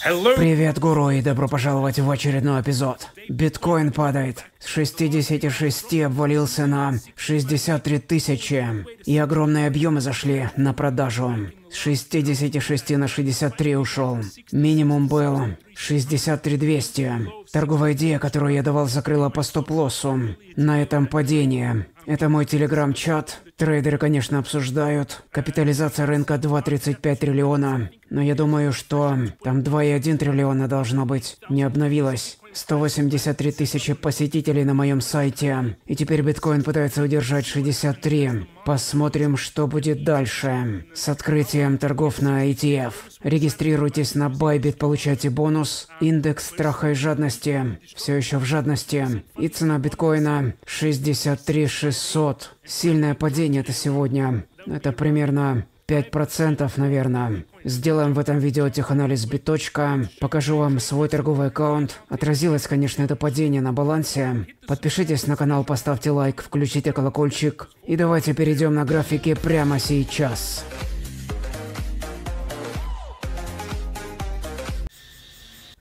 Hello. Привет, гуру, и добро пожаловать в очередной эпизод. Биткоин падает. С 66 обвалился на 63 тысячи. И огромные объемы зашли на продажу. С 66 на 63 ушел. Минимум был 63 200. Торговая идея, которую я давал, закрыла по стоп-лоссу. На этом падение. Это мой телеграм-чат. Трейдеры, конечно, обсуждают. Капитализация рынка 2,35 триллиона. Но я думаю, что там 2,1 триллиона должно быть. Не обновилось 183 тысячи посетителей на моем сайте. И теперь биткоин пытается удержать 63. Посмотрим, что будет дальше. С открытием торгов на ETF. Регистрируйтесь на Bybit, получайте бонус. Индекс страха и жадности. Все еще в жадности. И цена биткоина 63 600. Сильное падение это сегодня. Это примерно 5%, наверное. Сделаем в этом видео теханализ биточка. Покажу вам свой торговый аккаунт. Отразилось, конечно, это падение на балансе. Подпишитесь на канал, поставьте лайк, включите колокольчик. И давайте перейдем на графики прямо сейчас.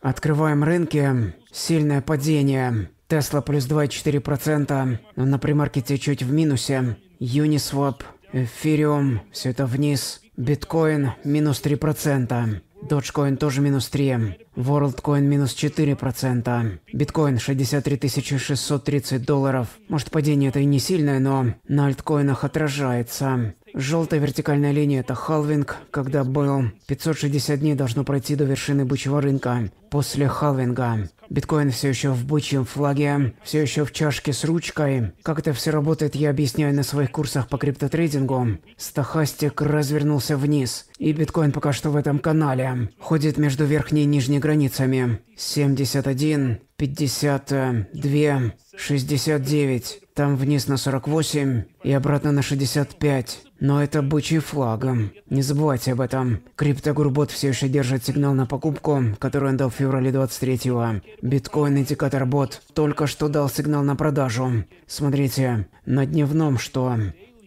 Открываем рынки. Сильное падение. Тесла плюс 2,4%, но на премаркете чуть в минусе. Uniswap Эфириум, все это вниз. Биткоин минус 3%. Dogecoin тоже минус 3. Ворлдкоин минус 4%. Биткоин 63 630 долларов. Может падение это и не сильное, но на альткоинах отражается. Желтая вертикальная линия – это халвинг, когда был. 560 дней должно пройти до вершины бычьего рынка после халвинга. Биткоин все еще в бычьем флаге, все еще в чашке с ручкой. Как это все работает, я объясняю на своих курсах по криптотрейдингу. Стохастик развернулся вниз, и биткоин пока что в этом канале. Ходит между верхней и нижней границами. 71, 52, 69, там вниз на 48 и обратно на 65. Но это бычий флагом. Не забывайте об этом. Криптогурбот все еще держит сигнал на покупку, который он дал в феврале 23-го. Биткоин индикатор бот только что дал сигнал на продажу. Смотрите, на дневном что?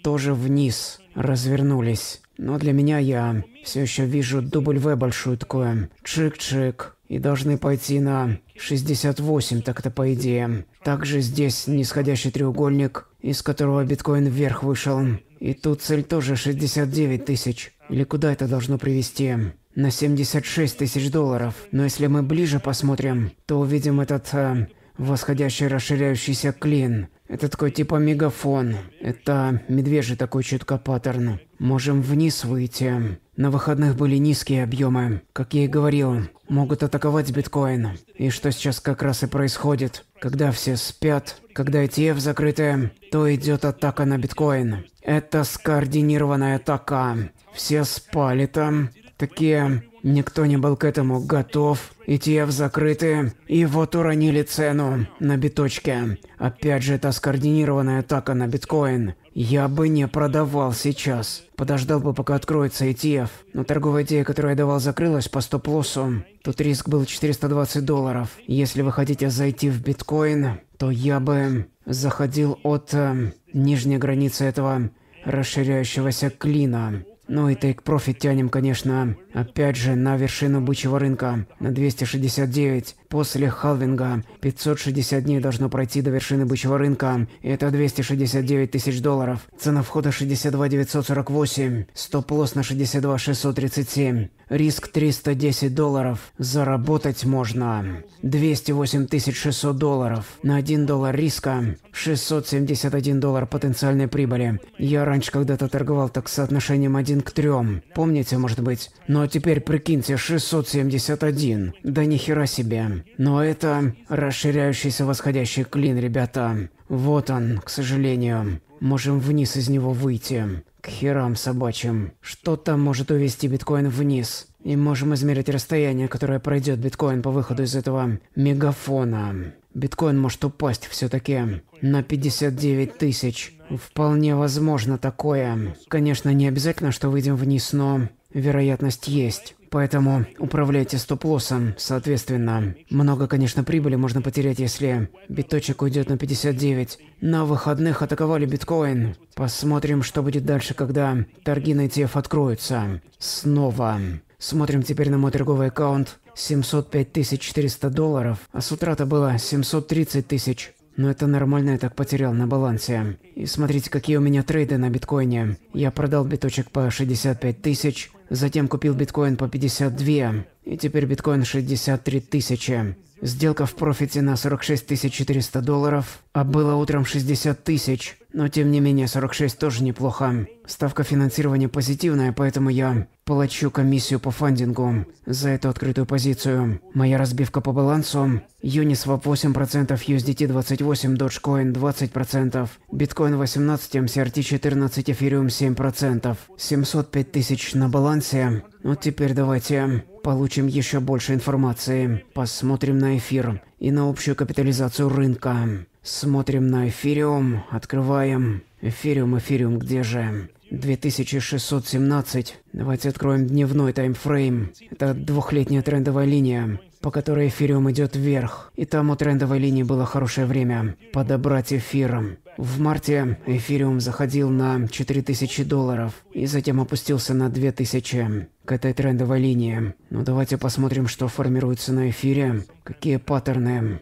Тоже вниз развернулись. Но для меня я все еще вижу W большую такое. Чик-чик. И должны пойти на 68 так-то по идее. Также здесь нисходящий треугольник, из которого биткоин вверх вышел. И тут цель тоже 69 тысяч. Или куда это должно привести? На 76 тысяч долларов. Но если мы ближе посмотрим, то увидим этот э, восходящий расширяющийся клин. Это такой типа мегафон. Это медвежий такой чутка паттерн. Можем вниз выйти. На выходных были низкие объемы. Как я и говорил, могут атаковать биткоин. И что сейчас как раз и происходит. Когда все спят, когда ETF закрыты, то идет атака на биткоин. Это скоординированная атака. Все спали там, Такие, никто не был к этому готов, ETF закрыты, и вот уронили цену на биточке. Опять же, это скоординированная атака на биткоин. Я бы не продавал сейчас. Подождал бы, пока откроется ETF. Но торговая идея, которую я давал, закрылась по стоп-лоссу. Тут риск был 420 долларов. Если вы хотите зайти в биткоин, то я бы заходил от э, нижней границы этого расширяющегося клина. Ну и Take Profit тянем, конечно, опять же, на вершину бычьего рынка, на 269. После халвинга 560 дней должно пройти до вершины бычьего рынка. Это 269 тысяч долларов. Цена входа 62 948. Стоп-лосс на 62 637. Риск 310 долларов. Заработать можно. 208 600 долларов. На 1 доллар риска. 671 доллар потенциальной прибыли. Я раньше когда-то торговал так с соотношением 1 к 3. Помните, может быть? Ну а теперь прикиньте, 671. Да нихера себе. Но это расширяющийся восходящий клин, ребята. Вот он, к сожалению. Можем вниз из него выйти. К херам собачьим. Что-то может увести биткоин вниз. И можем измерить расстояние, которое пройдет биткоин по выходу из этого мегафона. Биткоин может упасть все-таки на 59 тысяч. Вполне возможно такое. Конечно, не обязательно, что выйдем вниз, но вероятность есть. Поэтому управляйте стоп-лоссом, соответственно. Много, конечно, прибыли можно потерять, если биточек уйдет на 59. На выходных атаковали биткоин. Посмотрим, что будет дальше, когда торги на ETF откроются. Снова. Смотрим теперь на мой торговый аккаунт. 705 400 долларов, а с утра-то было 730 тысяч. Но это нормально, я так потерял на балансе. И смотрите, какие у меня трейды на биткоине. Я продал биточек по 65 тысяч, Затем купил биткоин по 52, и теперь биткоин 63 тысячи. Сделка в профите на 46 400 долларов, а было утром 60 тысяч. Но тем не менее, 46 тоже неплохо. Ставка финансирования позитивная, поэтому я плачу комиссию по фандингу за эту открытую позицию. Моя разбивка по балансу. Uniswap 8%, USDT 28%, Dogecoin 20%, Bitcoin 18%, MCRT 14%, Ethereum 7%. 705 тысяч на балансе. Ну теперь давайте получим еще больше информации. Посмотрим на эфир и на общую капитализацию рынка. Смотрим на эфириум, открываем. Эфириум, эфириум, где же? 2617. Давайте откроем дневной таймфрейм. Это двухлетняя трендовая линия, по которой эфириум идет вверх. И там у трендовой линии было хорошее время подобрать эфиром. В марте эфириум заходил на 4000 долларов и затем опустился на 2000 к этой трендовой линии. Но ну, давайте посмотрим, что формируется на эфире, какие паттерны.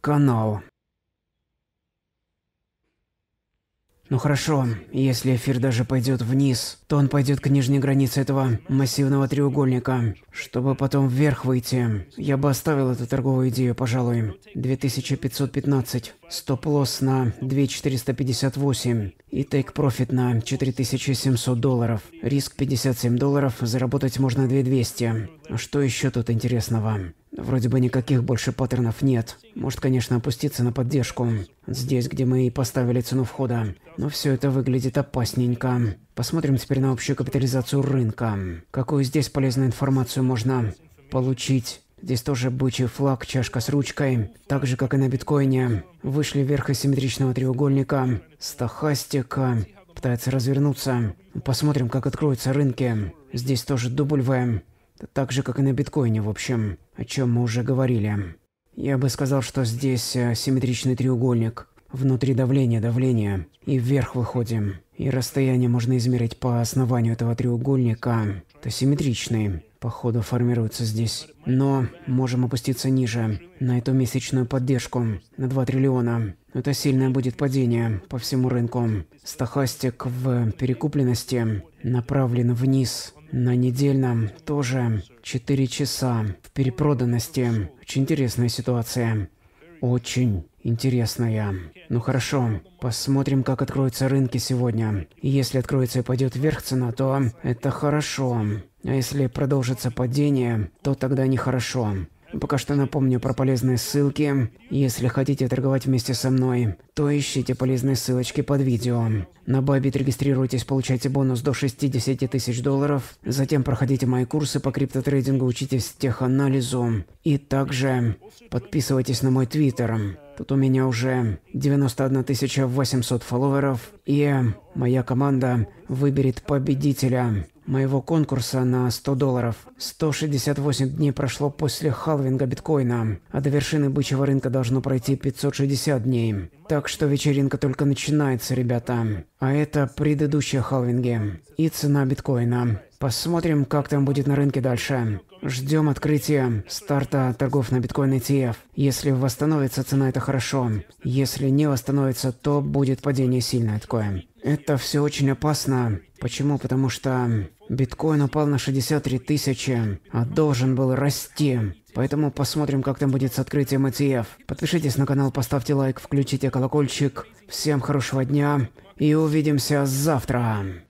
канал. Ну хорошо, если эфир даже пойдет вниз, то он пойдет к нижней границе этого массивного треугольника, чтобы потом вверх выйти. Я бы оставил эту торговую идею, пожалуй. 2515, стоп-лосс на 2458 и тейк-профит на 4700 долларов. Риск 57 долларов, заработать можно 2200. А что еще тут интересного? Вроде бы никаких больше паттернов нет. Может, конечно, опуститься на поддержку. Здесь, где мы и поставили цену входа. Но все это выглядит опасненько. Посмотрим теперь на общую капитализацию рынка. Какую здесь полезную информацию можно получить? Здесь тоже бычий флаг, чашка с ручкой. Так же, как и на биткоине. Вышли вверх из симметричного треугольника. Стохастика. Пытается развернуться. Посмотрим, как откроются рынки. Здесь тоже дубль В. Так же, как и на биткоине, в общем, о чем мы уже говорили. Я бы сказал, что здесь э, симметричный треугольник. Внутри давление, давление, и вверх выходим. И расстояние можно измерить по основанию этого треугольника. Это симметричный. Походу формируется здесь. Но можем опуститься ниже, на эту месячную поддержку, на 2 триллиона. Это сильное будет падение по всему рынку. Стохастик в перекупленности направлен вниз на недельном тоже 4 часа в перепроданности. Очень интересная ситуация. Очень интересная. Ну хорошо, посмотрим, как откроются рынки сегодня. Если откроется и пойдет вверх цена, то это хорошо. А если продолжится падение, то тогда нехорошо. Пока что напомню про полезные ссылки. Если хотите торговать вместе со мной, то ищите полезные ссылочки под видео. На Бабит регистрируйтесь, получайте бонус до 60 тысяч долларов. Затем проходите мои курсы по криптотрейдингу, учитесь теханализу. И также подписывайтесь на мой твиттер. Тут у меня уже 91 800 фолловеров, и моя команда выберет победителя моего конкурса на 100 долларов. 168 дней прошло после халвинга биткоина, а до вершины бычьего рынка должно пройти 560 дней. Так что вечеринка только начинается, ребята. А это предыдущие халвинги и цена биткоина. Посмотрим, как там будет на рынке дальше. Ждем открытия старта торгов на биткоин ETF. Если восстановится цена, это хорошо. Если не восстановится, то будет падение сильное такое. Это все очень опасно. Почему? Потому что биткоин упал на 63 тысячи, а должен был расти. Поэтому посмотрим, как там будет с открытием ETF. Подпишитесь на канал, поставьте лайк, включите колокольчик. Всем хорошего дня и увидимся завтра.